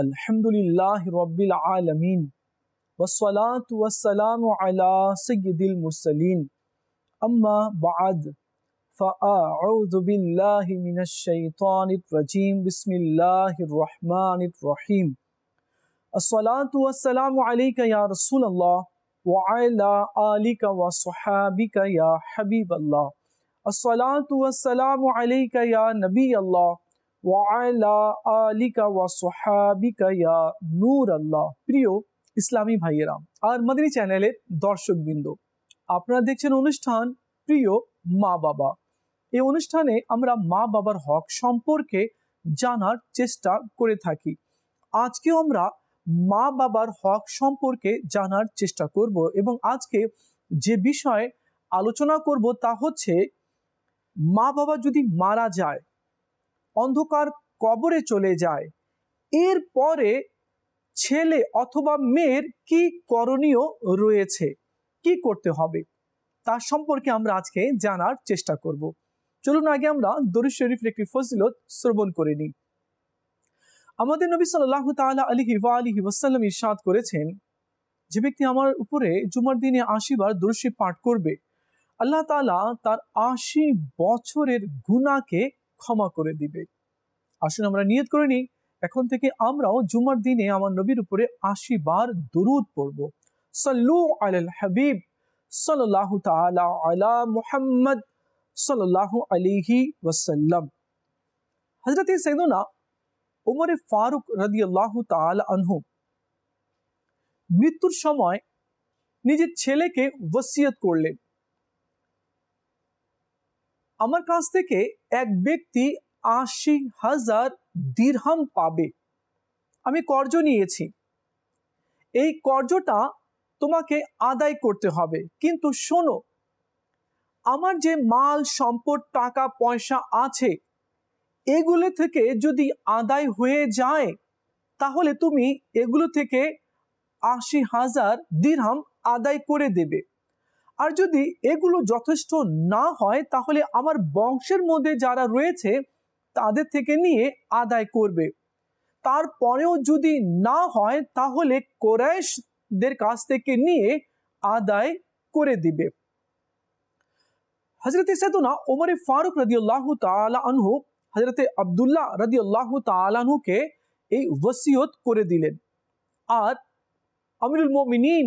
الحمد للہ رب العالمین والصلاة والسلام على سید المرسلین اما بعد فاعوذ باللہ من الشیطان الرجیم بسم اللہ الرحمن الرحیم الصلاة والسلام علیکہ یا رسول اللہ وعلی آلیکہ وصحابیکہ یا حبیب اللہ الصلاة والسلام علیکہ یا نبی اللہ ওয়ালা আলিকা ওয়া সোহাবিকা ইয়া নূর আল্লাহ প্রিয় ইসলামী ভাইয়েরা আর মাদিনী চ্যানেলের দর্শকবৃন্দ আপনারা দেখছেন অনুষ্ঠান প্রিয় মা বাবা এই অনুষ্ঠানে আমরা মা বাবার হক সম্পর্কে জানার চেষ্টা করে থাকি আজকেও আমরা মা বাবার হক সম্পর্কে জানার চেষ্টা করব এবং আজকে যে বিষয়ে আলোচনা করব তা হচ্ছে মা বাবা যদি মারা যায় অন্ধকার কবরে চলে যায় এর পরে ছেলে অথবা মেয়ের কি করণীয় রয়েছে কি করতে হবে তার সম্পর্কে আমরা আজকে জানার চেষ্টা করব চলুন আগে আমরা দরুদ শরীফের একটি ফজিলত শ্রবণ করে নিই আমাদের নবী সাল্লাহ তালা আলী হিবা আলী হিবাসাল্লাম ইসাদ করেছেন যে ব্যক্তি আমার উপরে জুমার দিনে আশিবার দর্শী পাঠ করবে আল্লাহ তালা তার আশি বছরের গুণাকে حضرت سین فاروک اللہ تعالی مت کے وسیعت کر ل আমার কাছ থেকে এক ব্যক্তি আশি হাজার দীর্হাম পাবে আমি কর্জ নিয়েছি এই কর্জটা তোমাকে আদায় করতে হবে কিন্তু শোনো আমার যে মাল সম্পদ টাকা পয়সা আছে এগুলো থেকে যদি আদায় হয়ে যায় তাহলে তুমি এগুলো থেকে আশি হাজার দীর্হাম আদায় করে দেবে আর যদি এগুলো যথেষ্ট না হয় তাহলে আমার বংশের মধ্যে যারা রয়েছে তাদের থেকে নিয়ে আদায় করবে তারপরেও যদি না হয় তাহলে কোরাইশদের কাছ থেকে নিয়ে আদায় করে দিবে হজরতে সেদুনা ওমরে ফারুক রদিউল্লাহ তালা আনহু হজরতে আবদুল্লাহ আল্লাহ তালানহুকে এই ওসিয়ত করে দিলেন আর আমিরুল মমিনিন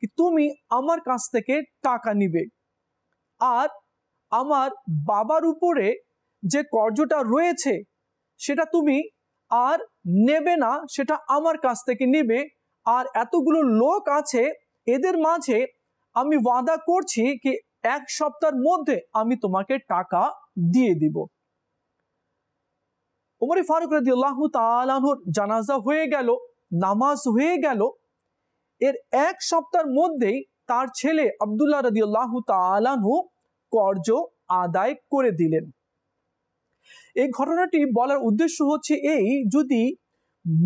কি তুমি আমার কাছ থেকে টাকা নিবে আর আমার বাবার উপরে যে কর্যটা রয়েছে সেটা তুমি আর নেবে না সেটা আমার কাছ থেকে নেবে আর এতগুলো লোক আছে এদের মাঝে আমি ওয়াদা করছি কি এক সপ্তাহের মধ্যে আমি তোমাকে টাকা দিয়ে দিব উমরে ফারুক রাজি আল্লাহ তালাহর জানাজা হয়ে গেল নামাজ হয়ে গেল এর এক সপ্তাহের মধ্যেই তার ছেলে আবদুল্লাহ রদিউল্লাহ তালানহু কর্জ আদায় করে দিলেন এই ঘটনাটি বলার উদ্দেশ্য হচ্ছে এই যদি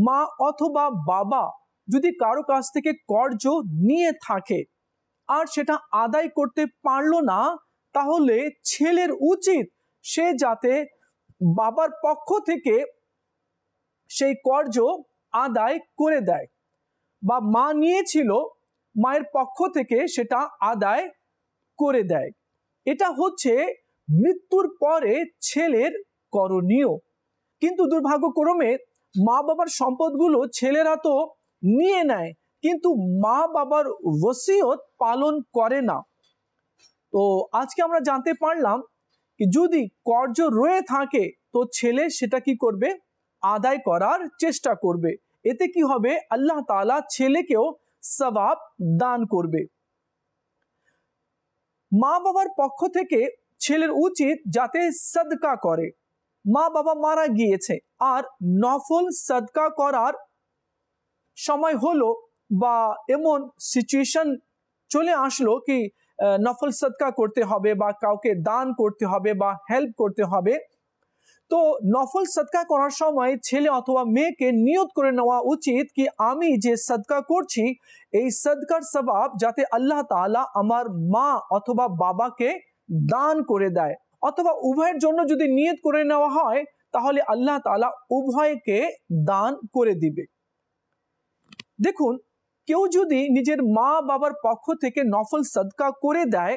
মা অথবা বাবা যদি কারো কাছ থেকে কর্জ নিয়ে থাকে আর সেটা আদায় করতে পারলো না তাহলে ছেলের উচিত সে যাতে বাবার পক্ষ থেকে সেই কর্জ আদায় করে দেয় বা মা নিয়েছিল মায়ের পক্ষ থেকে সেটা আদায় করে দেয় এটা হচ্ছে মৃত্যুর পরে ছেলের করণীয় কিন্তু দুর্ভাগ্যক্রমে মা বাবার সম্পদগুলো ছেলেরা তো নিয়ে নেয় কিন্তু মা বাবার ওসিয়ত পালন করে না তো আজকে আমরা জানতে পারলাম যদি কর্জ রয়ে থাকে তো ছেলে সেটা কি করবে আদায় করার চেষ্টা করবে এতে কি হবে আল্লাহ তালা ছেলেকেও সবাব দান করবে মা বাবার পক্ষ থেকে ছেলের উচিত যাতে সদকা করে মা বাবা মারা গিয়েছে আর নফল সদকা করার সময় হলো বা এমন সিচুয়েশন চলে আসলো কি নফল সদকা করতে হবে বা কাউকে দান করতে হবে বা হেল্প করতে হবে তো নফল সদকা করার সময় ছেলে অথবা মেয়েকে নিয়ত করে নেওয়া উচিত কি আমি যে সদকা করছি এই সদকার স্বভাব যাতে আল্লাহ তালা আমার মা অথবা বাবাকে দান করে দেয় অথবা উভয়ের জন্য যদি নিয়ত করে নেওয়া হয় তাহলে আল্লাহ তালা উভয়কে দান করে দিবে দেখুন কেউ যদি নিজের মা বাবার পক্ষ থেকে নফল সদকা করে দেয়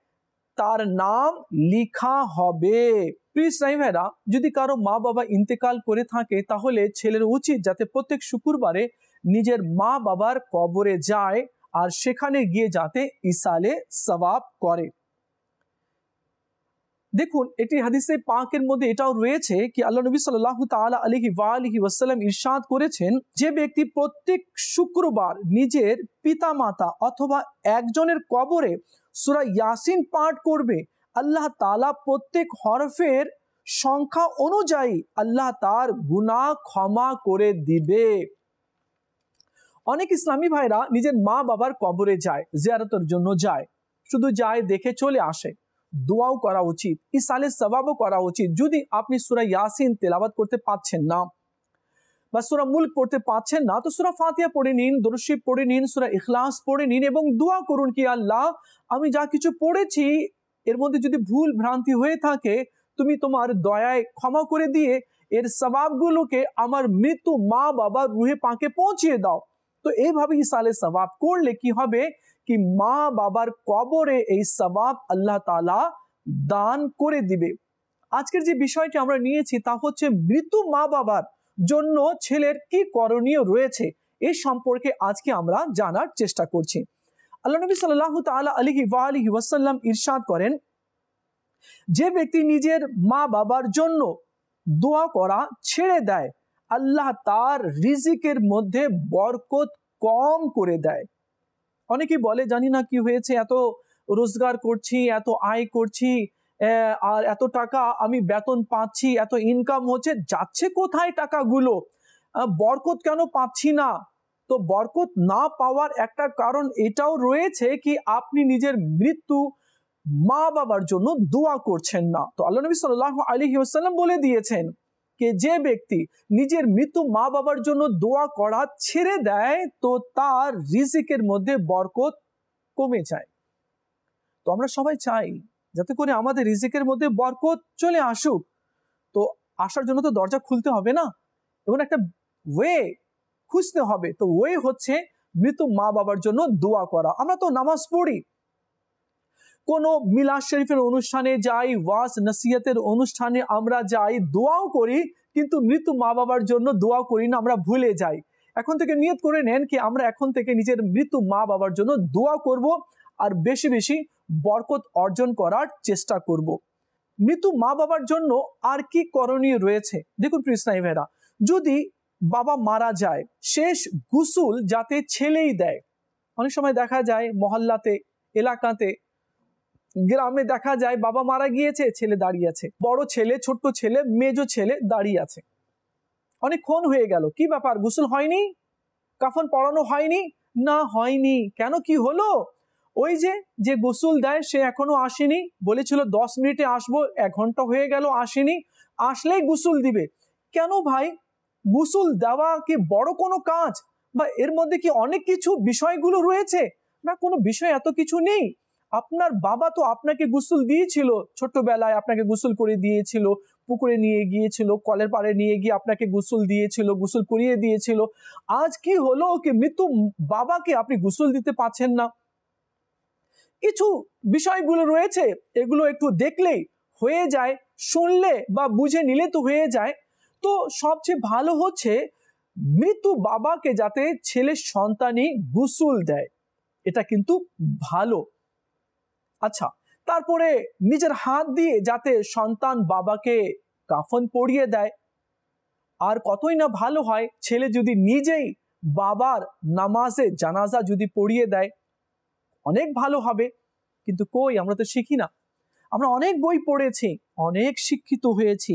তার নাম লিখা হবে প্রিয় নাই ভাইরা যদি কারো মা বাবা ইন্তেকাল করে থাকে তাহলে ছেলের উচিত যাতে প্রত্যেক শুক্রবারে নিজের মা বাবার কবরে যায় আর সেখানে গিয়ে যাতে ইসালে সবাব করে দেখুন এটি হাদিসে পাকের মধ্যে এটাও রয়েছে কি আল্লাহ নবী সাল্লাহ তালা আলহি ওয়ালিহি ওয়াসাল্লাম ইরশাদ করেছেন যে ব্যক্তি প্রত্যেক শুক্রবার নিজের পিতামাতা অথবা একজনের কবরে সুরা ইয়াসিন পাঠ করবে আল্লাহ তালা প্রত্যেক হরফের সংখ্যা অনুযায়ী আল্লাহ তার গুণা ক্ষমা করে দিবে অনেক ইসলামী ভাইরা নিজের মা বাবার কবরে যায় জিয়ারতের জন্য যায় শুধু যায় দেখে চলে আসে দোয়াও করা উচিত ইসালে সবাবও করা উচিত যদি আপনি সুরা ইয়াসিন তেলাবাদ করতে পারছেন না বা সুরা মুল্ক পড়তে পাচ্ছেন না তো সুরা ফাতিয়া পড়ে নিন দরশিব পড়ে নিন সুরা ইখলাস পড়ে নিন এবং দোয়া করুন কি আল্লাহ আমি যা কিছু পড়েছি এর মধ্যে যদি ভুল ভ্রান্তি হয়ে থাকে তুমি তোমার দয়ায় ক্ষমা করে দিয়ে এর স্বভাবগুলোকে আমার মৃত্যু মা বাবা রুহে পাকে পৌঁছিয়ে দাও তো এইভাবে ইসালে স্বভাব করলে কি হবে কি মা বাবার কবরে এই স্বভাব আল্লাহ তালা দান করে দিবে আজকের যে বিষয়টি আমরা নিয়েছি তা হচ্ছে মৃত্যু মা বাবার জন্য ছেলের কি করণীয় রয়েছে এই সম্পর্কে আজকে আমরা জানার চেষ্টা করছি আল্লাহ নবী সাল্লাহ তালা আলহি ওয়া আলহি ওয়াসাল্লাম ইরশাদ করেন যে ব্যক্তি নিজের মা বাবার জন্য দোয়া করা ছেড়ে দেয় আল্লাহ তার রিজিকের মধ্যে বরকত কম করে দেয় অনেকে বলে জানি না কি হয়েছে এত রোজগার করছি এত আয় করছি আর এত টাকা আমি বেতন পাচ্ছি এত ইনকাম হচ্ছে যাচ্ছে কোথায় টাকাগুলো বরকত কেন পাচ্ছি না তো বরকত না পাওয়ার একটা কারণ এটাও রয়েছে কি আপনি নিজের মৃত্যু মা বাবার জন্য দোয়া করছেন না তো আল্লাহ নবী সাল আলী আসাল্লাম বলে দিয়েছেন কে যে ব্যক্তি নিজের মৃত্যু মা বাবার জন্য দোয়া করা ছেড়ে দেয় তো তার রিজিকের মধ্যে বরকত কমে যায় তো আমরা সবাই চাই যাতে করে আমাদের রিজিকের মধ্যে বরকত চলে আসুক তো আসার জন্য তো দরজা খুলতে হবে না এবং একটা ওয়ে খুঁজতে হবে তো ওয়ে হচ্ছে মৃত মা বাবার জন্য দোয়া করা আমরা তো নামাজ পড়ি কোনো মিলাদ শরীফের অনুষ্ঠানে যাই ওয়াজ নসিহতের অনুষ্ঠানে আমরা যাই দোয়াও করি কিন্তু মৃত মা বাবার জন্য দোয়া করি না আমরা ভুলে যাই এখন থেকে নিয়ত করে নেন কি আমরা এখন থেকে নিজের মৃত মা বাবার জন্য দোয়া করব আর বেশি বেশি বরকত অর্জন করার চেষ্টা করব। মৃত্যু মা বাবার জন্য আর কি করণীয় রয়েছে দেখুন কৃষ্ণাই ভেরা যদি বাবা মারা যায় শেষ গুসুল যাতে ছেলেই দেয় অনেক সময় দেখা যায় মহল্লাতে এলাকাতে গ্রামে দেখা যায় বাবা মারা গিয়েছে ছেলে দাঁড়িয়ে আছে বড় ছেলে ছোট্ট ছেলে মেজো ছেলে দাঁড়িয়ে আছে অনেকক্ষণ হয়ে গেল কি ব্যাপার গুসুল হয়নি কাফন পড়ানো হয়নি না হয়নি কেন কি হলো ওই যে যে গোসল দেয় সে এখনো আসেনি বলেছিল দশ মিনিটে আসবো এক ঘন্টা হয়ে গেল আসেনি আসলেই গোসল দিবে কেন ভাই গোসল দেওয়া কি বড় কোনো কাজ বা এর মধ্যে কি অনেক কিছু বিষয়গুলো রয়েছে না কোনো বিষয় এত কিছু নেই আপনার বাবা তো আপনাকে গোসল দিয়েছিল ছোট্টবেলায় আপনাকে গোসল করে দিয়েছিল পুকুরে নিয়ে গিয়েছিল কলের পাড়ে নিয়ে গিয়ে আপনাকে গোসল দিয়েছিল গোসল করিয়ে দিয়েছিল আজ কি হলো কি মৃত্যু বাবাকে আপনি গোসল দিতে পারছেন না কিছু বিষয়গুলো রয়েছে এগুলো একটু দেখলেই হয়ে যায় শুনলে বা বুঝে নিলে তো হয়ে যায় তো সবচেয়ে ভালো হচ্ছে মৃত্যু বাবাকে যাতে ছেলের সন্তানই গুসুল দেয় এটা কিন্তু ভালো আচ্ছা তারপরে নিজের হাত দিয়ে যাতে সন্তান বাবাকে কাফন পড়িয়ে দেয় আর কতই না ভালো হয় ছেলে যদি নিজেই বাবার নামাজে জানাজা যদি পড়িয়ে দেয় অনেক ভালো হবে কিন্তু কই আমরা তো শিখি না আমরা অনেক বই পড়েছি অনেক শিক্ষিত হয়েছি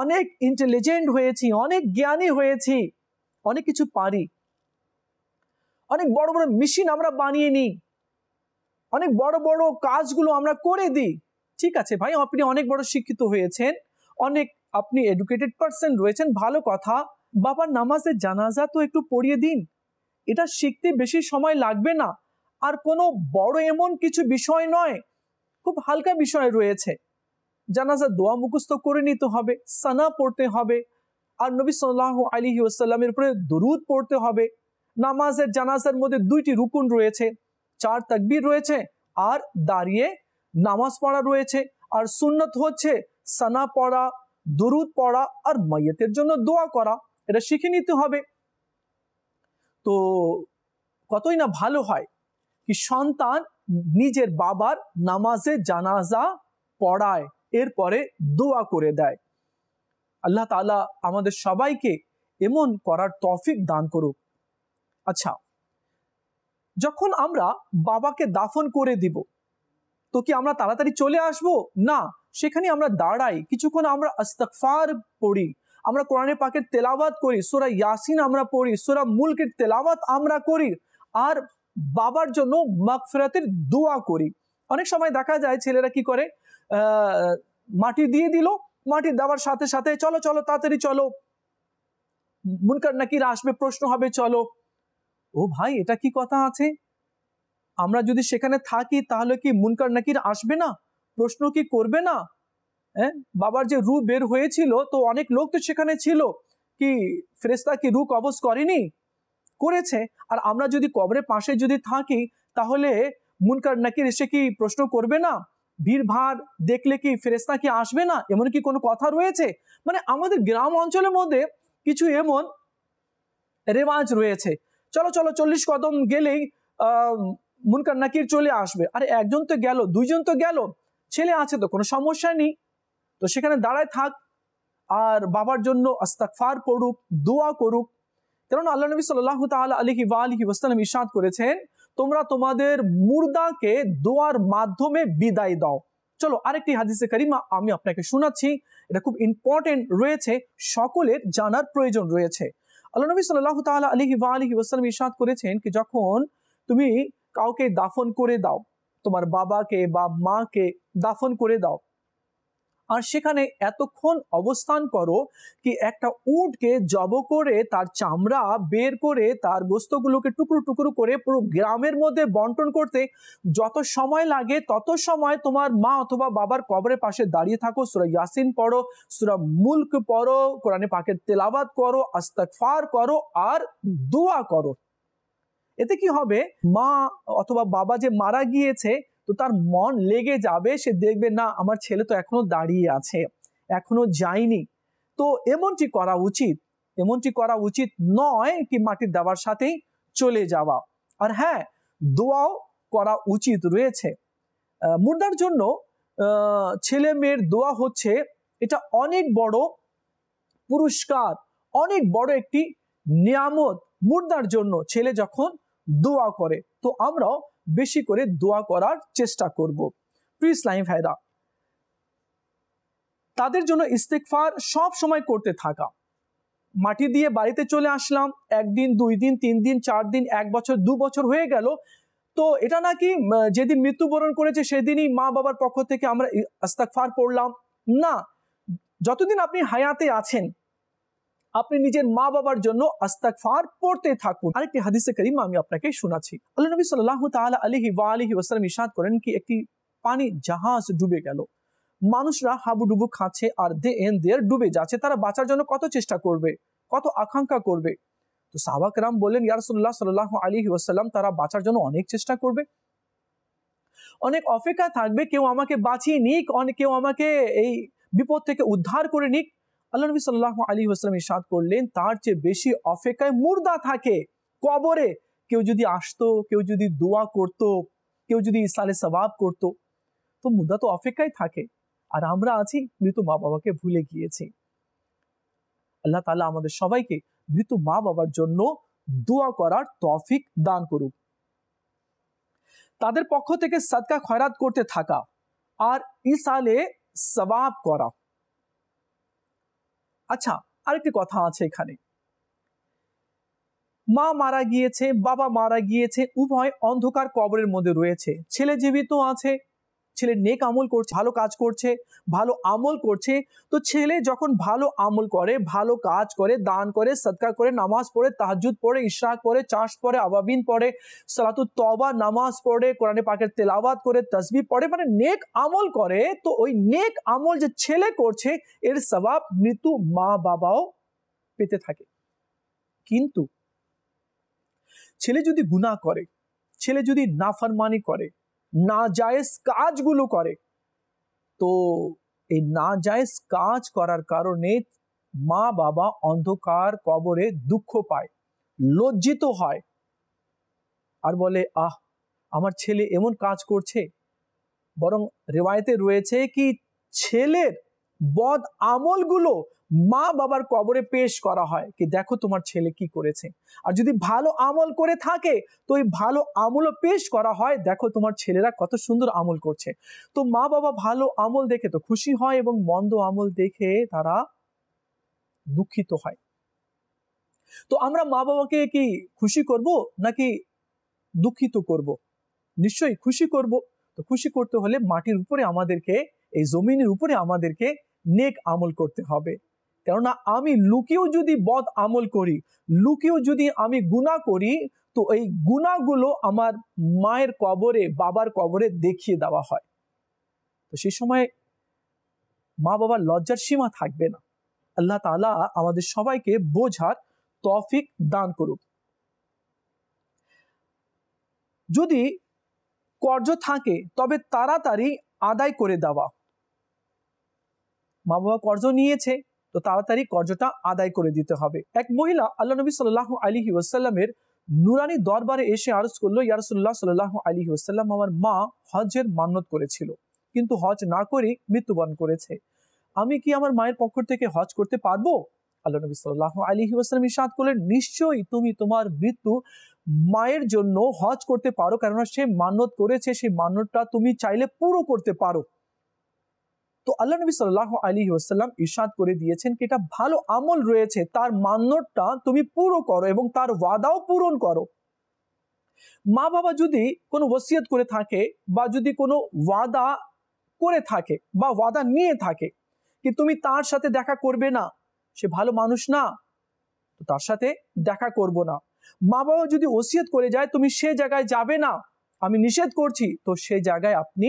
অনেক ইন্টেলিজেন্ট হয়েছি অনেক জ্ঞানী হয়েছি অনেক কিছু পারি অনেক বড় বড় মেশিন আমরা বানিয়ে নিই অনেক বড় বড় কাজগুলো আমরা করে দিই ঠিক আছে ভাই আপনি অনেক বড় শিক্ষিত হয়েছেন অনেক আপনি এডুকেটেড পার্সন রয়েছেন ভালো কথা বাবার নামাজের জানাজা তো একটু পড়িয়ে দিন এটা শিখতে বেশি সময় লাগবে না আর কোনো বড় এমন কিছু বিষয় নয় খুব হালকা বিষয় রয়েছে জানাজা দোয়া মুখস্থ করে নিতে হবে সানা পড়তে হবে আর নবী সাল্লাহ আলী আসাল্লামের উপরে দরুদ পড়তে হবে নামাজের জানাজার মধ্যে দুইটি রুকুন রয়েছে চার তাকবির রয়েছে আর দাঁড়িয়ে নামাজ পড়া রয়েছে আর সুন্নত হচ্ছে সানা পড়া দরুদ পড়া আর মাইয়াতের জন্য দোয়া করা এটা শিখে নিতে হবে তো কতই না ভালো হয় কি সন্তান নিজের বাবার নামাজে জানাজা পড়ায় এরপরে দোয়া করে দেয় আল্লাহ তালা আমাদের সবাইকে এমন করার তফিক দান করুক আচ্ছা যখন আমরা বাবাকে দাফন করে দিব তো কি আমরা তাড়াতাড়ি চলে আসব না সেখানে আমরা দাঁড়াই কিছুক্ষণ আমরা আস্তফার পড়ি আমরা কোরআনে পাকের তেলাওয়াত করি সোরা ইয়াসিন আমরা পড়ি সোরা মুলকের তেলাওয়াত আমরা করি আর বাবার জন্য মাগফেরাতের দোয়া করি অনেক সময় দেখা যায় ছেলেরা কি করে মাটি দিয়ে দিল মাটি দেওয়ার সাথে সাথে চলো চলো তাড়াতাড়ি চলো মুনকার নাকির আসবে প্রশ্ন হবে চলো ও ভাই এটা কি কথা আছে আমরা যদি সেখানে থাকি তাহলে কি মুনকার নাকির আসবে না প্রশ্ন কি করবে না হ্যাঁ বাবার যে রু বের হয়েছিল তো অনেক লোক তো সেখানে ছিল কি ফ্রেস্তা কি রু কবজ করেনি করেছে আর আমরা যদি কবরের পাশে যদি থাকি তাহলে মুনকার নাকির এসে কি প্রশ্ন করবে না ভিড় ভাড় দেখলে কি ফেরেস্তা কি আসবে না এমন কি কোনো কথা রয়েছে মানে আমাদের গ্রাম অঞ্চলের মধ্যে কিছু এমন রেওয়াজ রয়েছে চলো চলো চল্লিশ কদম গেলেই মুনকার নাকির চলে আসবে আরে একজন তো গেল দুইজন তো গেল ছেলে আছে তো কোনো সমস্যা নেই তো সেখানে দাঁড়ায় থাক আর বাবার জন্য আস্তাকফার পড়ুক দোয়া করুক কারণ আল্লাহ নবী সাল্লাহ তাল আলহি বা আলহি ওসালাম ইসাদ করেছেন তোমরা তোমাদের মুর্দাকে দোয়ার মাধ্যমে বিদায় দাও চলো আরেকটি হাদিসে কারিমা আমি আপনাকে শোনাচ্ছি এটা খুব ইম্পর্টেন্ট রয়েছে সকলের জানার প্রয়োজন রয়েছে আল্লাহ নবী সাল্লাহ তাল্লাহ আলিহি ওয়া আলহি ওসালাম ইসাদ করেছেন কি যখন তুমি কাউকে দাফন করে দাও তোমার বাবাকে বা মাকে দাফন করে দাও আর সেখানে এতক্ষণ অবস্থান করো কি একটা উটকে জব করে তার চামড়া বের করে তার গোস্তগুলোকে টুকরো টুকরো করে পুরো গ্রামের মধ্যে বন্টন করতে যত সময় লাগে তত সময় তোমার মা অথবা বাবার কবরের পাশে দাঁড়িয়ে থাকো সুরা ইয়াসিন পড়ো সুরা মুল্ক পড়ো কোরআনে পাকের তেলাবাদ করো ফার করো আর দোয়া করো এতে কি হবে মা অথবা বাবা যে মারা গিয়েছে তো তার মন লেগে যাবে সে দেখবে না আমার ছেলে তো এখনো দাঁড়িয়ে আছে এখনো যায়নি তো এমনটি করা উচিত এমনটি করা উচিত নয় কি মাটির দাবার সাথেই চলে যাওয়া আর হ্যাঁ দোয়াও করা উচিত রয়েছে মুর্দার জন্য ছেলে মেয়ের দোয়া হচ্ছে এটা অনেক বড় পুরস্কার অনেক বড় একটি নিয়ামত মুর্দার জন্য ছেলে যখন দোয়া করে তো আমরাও বেশি করে দোয়া করার চেষ্টা করব প্রি লাইম ভাইরা তাদের জন্য ইস্তেকফার সব সময় করতে থাকা মাটি দিয়ে বাড়িতে চলে আসলাম একদিন দুই দিন তিন দিন চার দিন এক বছর দু বছর হয়ে গেল তো এটা নাকি যেদিন মৃত্যুবরণ করেছে সেদিনই মা বাবার পক্ষ থেকে আমরা আস্তাকফার পড়লাম না যতদিন আপনি হায়াতে আছেন আপনি নিজের মা বাবার জন্য আস্তাকফার পড়তে থাকুন আরেকটি হাদিসে করিমা আমি আপনাকে শোনাছি আল্লাহ নবী সাল্লাহ তালা আলহি ওয়া আলহি ওসালাম ইসাদ করেন কি একটি পানি জাহাজ ডুবে গেল মানুষরা হাবুডুবু খাচ্ছে আর দে এন দেয়ার ডুবে যাচ্ছে তারা বাঁচার জন্য কত চেষ্টা করবে কত আকাঙ্ক্ষা করবে তো রাম বললেন ইয়ারসুল্লাহ সাল্লাহ আলী ওয়াসাল্লাম তারা বাঁচার জন্য অনেক চেষ্টা করবে অনেক অপেক্ষা থাকবে কেউ আমাকে বাঁচিয়ে নিক অনেক কেউ আমাকে এই বিপদ থেকে উদ্ধার করে নিক আল্লাহ নবী সাল্লাহ আলী আসলাম ইসাদ করলেন তার চেয়ে বেশি অপেক্ষায় মুর্দা থাকে কবরে কেউ যদি আসতো কেউ যদি দোয়া করত কেউ যদি ইসালে সবাব করত তো মুর্দা তো অপেক্ষায় থাকে আর আমরা আছি মৃত মা বাবাকে ভুলে গিয়েছি আল্লাহ তালা আমাদের সবাইকে মৃত মা বাবার জন্য দোয়া করার তফিক দান করুক তাদের পক্ষ থেকে সাদকা খয়রাত করতে থাকা আর ইসালে সবাব করা আচ্ছা আরেকটি কথা আছে এখানে মা মারা গিয়েছে বাবা মারা গিয়েছে উভয় অন্ধকার কবরের মধ্যে রয়েছে ছেলে জীবিত আছে ছেলে নেক আমল করছে ভালো কাজ করছে ভালো আমল করছে তো ছেলে যখন ভালো আমল করে ভালো কাজ করে দান করে সৎকার করে নামাজ পড়ে তাহাজুদ পড়ে ইশাক পড়ে চাষ পড়ে আবাবিন পড়ে সালাতু তবা নামাজ পড়ে কোরআনে পাকের তেলাবাদ করে তসবি পড়ে মানে নেক আমল করে তো ওই নেক আমল যে ছেলে করছে এর স্বভাব মৃত্যু মা বাবাও পেতে থাকে কিন্তু ছেলে যদি গুণা করে ছেলে যদি নাফারমানি করে নাজায়েজ কাজগুলো করে তো এই নাজায়েজ কাজ করার কারণে মা বাবা অন্ধকার কবরে দুঃখ পায় লজ্জিত হয় আর বলে আহ আমার ছেলে এমন কাজ করছে বরং রেওয়ায়তে রয়েছে কি ছেলের বদ আমলগুলো মা বাবার কবরে পেশ করা হয় কি দেখো তোমার ছেলে কি করেছে আর যদি ভালো আমল করে থাকে তো ওই ভালো আমলও পেশ করা হয় দেখো তোমার ছেলেরা কত সুন্দর আমল করছে তো মা বাবা ভালো আমল দেখে তো খুশি হয় এবং মন্দ আমল দেখে তারা দুঃখিত হয় তো আমরা মা বাবাকে কি খুশি করব নাকি দুঃখিত করব। নিশ্চয়ই খুশি করব তো খুশি করতে হলে মাটির উপরে আমাদেরকে এই জমিনের উপরে আমাদেরকে নেক আমল করতে হবে কেননা আমি লুকিয়েও যদি বদ আমল করি লুকিয়েও যদি আমি গুণা করি তো এই গুণাগুলো আমার মায়ের কবরে বাবার কবরে দেখিয়ে দেওয়া হয় তো সেই সময় মা বাবার লজ্জার সীমা থাকবে না আল্লাহ তালা আমাদের সবাইকে বোঝার তফিক দান করুক যদি কর্য থাকে তবে তাড়াতাড়ি আদায় করে দেওয়া মা বাবা কর্জ নিয়েছে তো তাড়াতাড়ি কর্জটা আদায় করে দিতে হবে এক মহিলা আল্লাহ নবী সাল্লাহ আলী ওয়াসাল্লামের নুরানি দরবারে এসে আরজ করলো ইয়ারসুল্লাহ সাল্লাহ আলী ওয়াসাল্লাম আমার মা হজের মান্যত করেছিল কিন্তু হজ না করে মৃত্যুবরণ করেছে আমি কি আমার মায়ের পক্ষ থেকে হজ করতে পারবো আল্লাহ নবী সাল্লাহ আলী ওয়াসাল্লাম ইসাদ করলেন নিশ্চয়ই তুমি তোমার মৃত্যু মায়ের জন্য হজ করতে পারো কেননা সে মান্যত করেছে সেই মান্যতটা তুমি চাইলে পুরো করতে পারো তো আল্লাহ নবী সাল্লাহ আলী ওসাল্লাম ইশাদ করে দিয়েছেন কি এটা ভালো আমল রয়েছে তার মান্যটা তুমি পুরো করো এবং তার ওয়াদাও পূরণ করো মা বাবা যদি কোনো ওসিয়ত করে থাকে বা যদি কোনো ওয়াদা করে থাকে বা ওয়াদা নিয়ে থাকে কি তুমি তার সাথে দেখা করবে না সে ভালো মানুষ না তো তার সাথে দেখা করব না মা বাবা যদি ওসিয়ত করে যায় তুমি সে জায়গায় যাবে না আমি নিষেধ করছি তো সে জায়গায় আপনি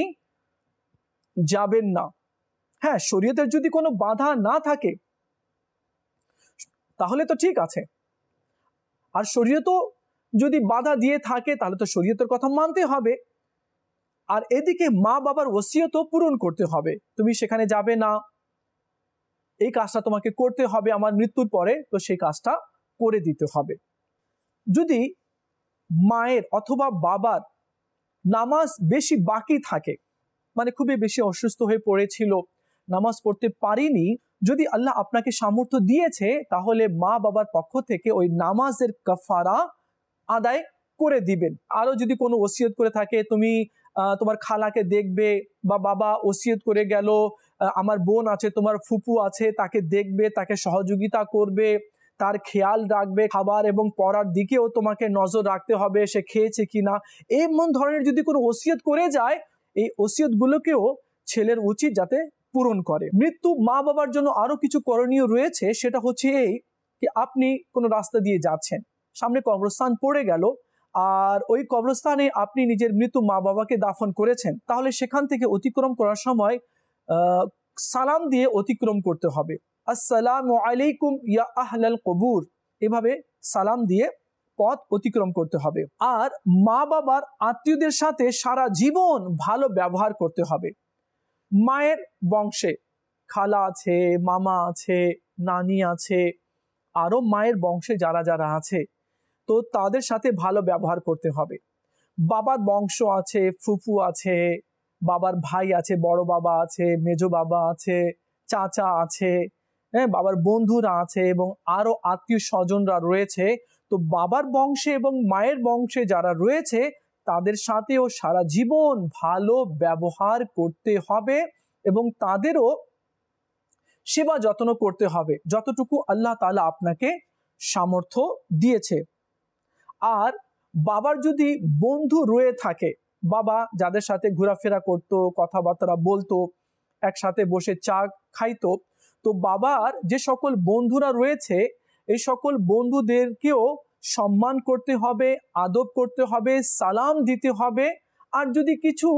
যাবেন না হ্যাঁ শরীয়তের যদি কোনো বাধা না থাকে তাহলে তো ঠিক আছে আর শরীয়তও যদি বাধা দিয়ে থাকে তাহলে তো শরীয়তের কথা মানতে হবে আর এদিকে মা বাবার ওসিয়তও পূরণ করতে হবে তুমি সেখানে যাবে না এই কাজটা তোমাকে করতে হবে আমার মৃত্যুর পরে তো সেই কাজটা করে দিতে হবে যদি মায়ের অথবা বাবার নামাজ বেশি বাকি থাকে মানে খুবই বেশি অসুস্থ হয়ে পড়েছিল নামাজ পড়তে পারিনি যদি আল্লাহ আপনাকে সামর্থ্য দিয়েছে তাহলে মা বাবার পক্ষ থেকে ওই নামাজের কাফারা আদায় করে দিবেন আরও যদি কোনো ওসিয়ত করে থাকে তুমি তোমার খালাকে দেখবে বা বাবা ওসিয়ত করে গেল আমার বোন আছে তোমার ফুপু আছে তাকে দেখবে তাকে সহযোগিতা করবে তার খেয়াল রাখবে খাবার এবং পড়ার দিকেও তোমাকে নজর রাখতে হবে সে খেয়েছে কি না এমন ধরনের যদি কোনো ওসিয়ত করে যায় এই ওসিয়তগুলোকেও ছেলের উচিত যাতে পূরণ করে মৃত্যু মা বাবার জন্য আরও কিছু করণীয় রয়েছে সেটা হচ্ছে এই যে আপনি কোনো রাস্তা দিয়ে যাচ্ছেন সামনে কবরস্থান পড়ে গেল আর ওই কবরস্থানে আপনি নিজের মৃত মা বাবাকে দাফন করেছেন তাহলে সেখান থেকে অতিক্রম করার সময় সালাম দিয়ে অতিক্রম করতে হবে আসসালাম আলাইকুম ইয়া আহলাল কবুর এভাবে সালাম দিয়ে পথ অতিক্রম করতে হবে আর মা বাবার আত্মীয়দের সাথে সারা জীবন ভালো ব্যবহার করতে হবে মায়ের বংশে খালা আছে মামা আছে নানি আছে আরও মায়ের বংশে যারা যারা আছে তো তাদের সাথে ভালো ব্যবহার করতে হবে বাবার বংশ আছে ফুফু আছে বাবার ভাই আছে বড় বাবা আছে মেজ বাবা আছে চাচা আছে হ্যাঁ বাবার বন্ধুরা আছে এবং আরও আত্মীয় স্বজনরা রয়েছে তো বাবার বংশে এবং মায়ের বংশে যারা রয়েছে তাদের সাথেও সারা জীবন ভালো ব্যবহার করতে হবে এবং তাদেরও সেবা যত্ন করতে হবে যতটুকু আল্লাহ তালা আপনাকে সামর্থ্য দিয়েছে আর বাবার যদি বন্ধু রয়ে থাকে বাবা যাদের সাথে ঘোরাফেরা করতো কথাবার্তা বলতো একসাথে বসে চা খাইতো তো বাবার যে সকল বন্ধুরা রয়েছে এই সকল বন্ধুদেরকেও সম্মান করতে হবে আদব করতে হবে সালাম দিতে হবে আর যদি কিছু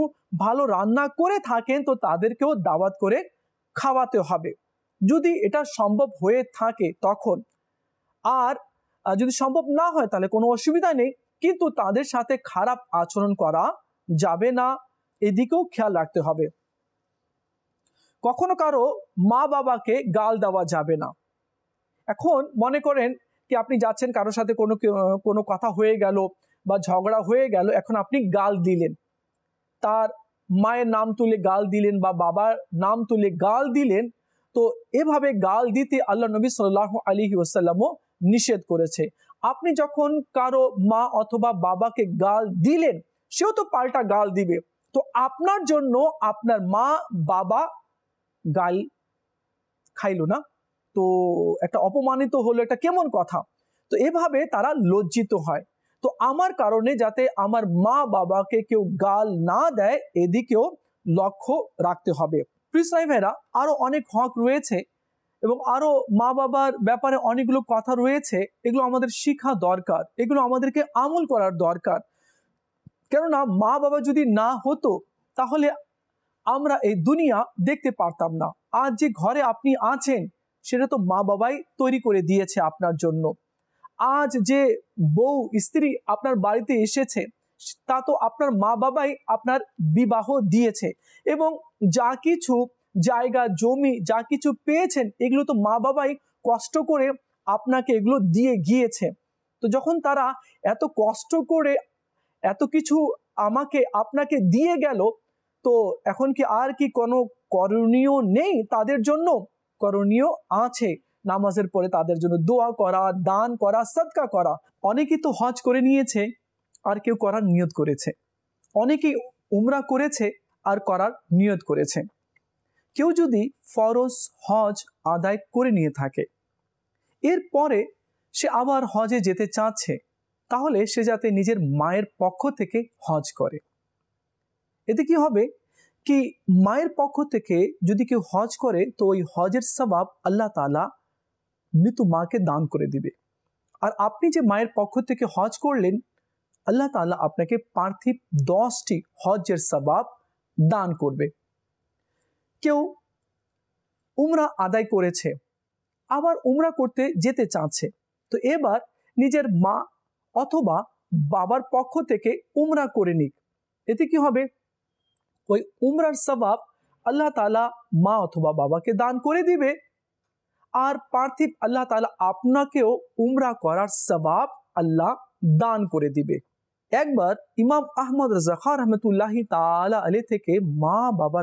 ভালো রান্না করে থাকেন তো তাদেরকেও দাওয়াত করে খাওয়াতে হবে যদি এটা সম্ভব হয়ে থাকে তখন আর যদি সম্ভব না হয় তাহলে কোনো অসুবিধা নেই কিন্তু তাদের সাথে খারাপ আচরণ করা যাবে না এদিকেও খেয়াল রাখতে হবে কখনো কারো মা বাবাকে গাল দেওয়া যাবে না এখন মনে করেন কি আপনি যাচ্ছেন কারোর সাথে কোনো কোনো কথা হয়ে গেল বা ঝগড়া হয়ে গেল এখন আপনি গাল দিলেন তার মায়ের নাম তুলে গাল দিলেন বা বাবার নাম তুলে গাল দিলেন তো এভাবে গাল দিতে আল্লাহ নবী সাল্লাহ আলী ওসাল্লামও নিষেধ করেছে আপনি যখন কারো মা অথবা বাবাকে গাল দিলেন সেও তো পাল্টা গাল দিবে তো আপনার জন্য আপনার মা বাবা গাল খাইল না তো একটা অপমানিত হলো একটা কেমন কথা তো এভাবে তারা লজ্জিত হয় তো আমার কারণে যাতে আমার মা বাবাকে কেউ গাল না দেয় এদিকেও লক্ষ্য রাখতে হবে প্রিসাই ভাইরা আরও অনেক হক রয়েছে এবং আরও মা বাবার ব্যাপারে অনেকগুলো কথা রয়েছে এগুলো আমাদের শিখা দরকার এগুলো আমাদেরকে আমল করার দরকার কেননা মা বাবা যদি না হতো তাহলে আমরা এই দুনিয়া দেখতে পারতাম না আজ যে ঘরে আপনি আছেন সেটা তো মা বাবাই তৈরি করে দিয়েছে আপনার জন্য আজ যে বউ স্ত্রী আপনার বাড়িতে এসেছে তা তো আপনার মা বাবাই আপনার বিবাহ দিয়েছে এবং যা কিছু জায়গা জমি যা কিছু পেয়েছেন এগুলো তো মা বাবাই কষ্ট করে আপনাকে এগুলো দিয়ে গিয়েছে তো যখন তারা এত কষ্ট করে এত কিছু আমাকে আপনাকে দিয়ে গেল তো এখন কি আর কি কোনো করণীয় নেই তাদের জন্য করণীয় আছে নামাজের পরে তাদের জন্য দোয়া করা দান করা সৎকা করা অনেকে তো হজ করে নিয়েছে আর কেউ করার নিয়ত করেছে অনেকেই উমরা করেছে আর করার নিয়ত করেছে কেউ যদি ফরজ হজ আদায় করে নিয়ে থাকে এরপরে সে আবার হজে যেতে চাচ্ছে তাহলে সে যাতে নিজের মায়ের পক্ষ থেকে হজ করে এতে কি হবে কি মায়ের পক্ষ থেকে যদি কেউ হজ করে তো ওই হজের সবাব আল্লাহ তালা মৃত মাকে দান করে দিবে আর আপনি যে মায়ের পক্ষ থেকে হজ করলেন আল্লাহ তালা আপনাকে পার্থিব দশটি হজের সবাব দান করবে কেউ উমরা আদায় করেছে আবার উমরা করতে যেতে চাচ্ছে তো এবার নিজের মা অথবা বাবার পক্ষ থেকে উমরা করে নিক এতে কি হবে سباب اللہ تعالا اتوا بابا دان کر دیے اپنا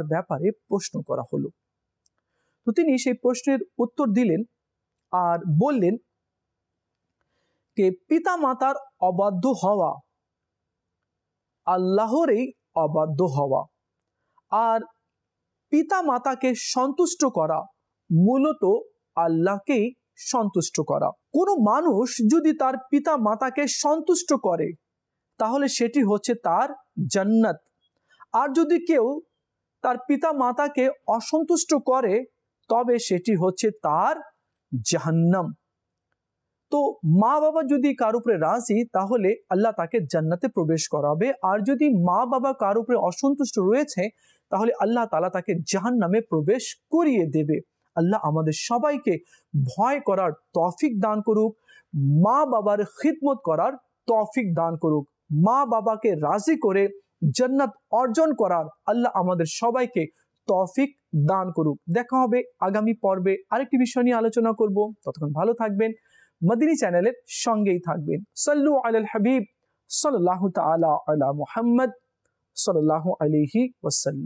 بےپارے پرشن کرنی سی پرشر دلین اور بولیں کہ پتہ ماتار اباد ہا آئی اباد ہا আর পিতা মাতাকে সন্তুষ্ট করা মূলত আল্লাহকেই সন্তুষ্ট করা কোনো মানুষ যদি তার পিতা মাতাকে সন্তুষ্ট করে তাহলে সেটি হচ্ছে তার জান্নাত আর যদি কেউ তার পিতা মাতাকে অসন্তুষ্ট করে তবে সেটি হচ্ছে তার জাহান্নাম তো মা বাবা যদি কার উপরে রাজি তাহলে আল্লাহ তাকে জান্নাতে প্রবেশ করাবে আর যদি মা বাবা কার উপরে অসন্তুষ্ট রয়েছে তাহলে আল্লাহ তালা তাকে জাহান নামে প্রবেশ করিয়ে দেবে আল্লাহ আমাদের সবাইকে ভয় করার তফিক দান করুক মা বাবার খিদমত করার তফিক দান করুক মা বাবাকে রাজি করে জান্নাত অর্জন করার আল্লাহ আমাদের সবাইকে তফিক দান করুক দেখা হবে আগামী পর্বে আরেকটি বিষয় নিয়ে আলোচনা করব ততক্ষণ ভালো থাকবেন মদিনী চ্যানেলের সঙ্গেই থাকবেন সাল্লু আলাল হাবিব সাল্লাহ তালা আলা মুহাম্মদ সাল্লাহ আলহি ওয়াসাল্লাম